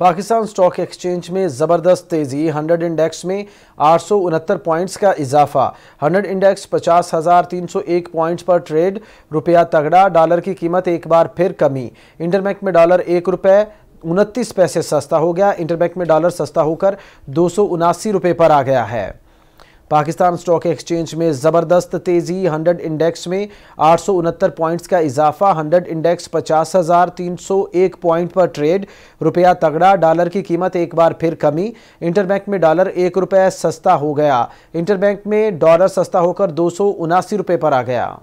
Pakistan stock exchange में ज़बरदस्त तेज़ी 100 इंडेक्स में आठ पॉइंट्स का इजाफा 100 इंडेक्स पचास हज़ार तीन सौ एक पॉइंट्स पर ट्रेड रुपया तगड़ा डॉलर की कीमत एक बार फिर कमी इंटरमैक में डॉलर एक रुपये उनतीस पैसे सस्ता हो गया इंटरमैक में डॉलर सस्ता होकर दो सौ पर आ गया है पाकिस्तान स्टॉक एक्सचेंज में ज़बरदस्त तेज़ी 100 इंडेक्स में आठ पॉइंट्स का इजाफा 100 इंडेक्स पचास हज़ार तीन सौ एक पॉइंट पर ट्रेड रुपया तगड़ा डॉलर की कीमत एक बार फिर कमी इंटरबैंक में डॉलर एक रुपये सस्ता हो गया इंटरबैंक में डॉलर सस्ता होकर दो सौ पर आ गया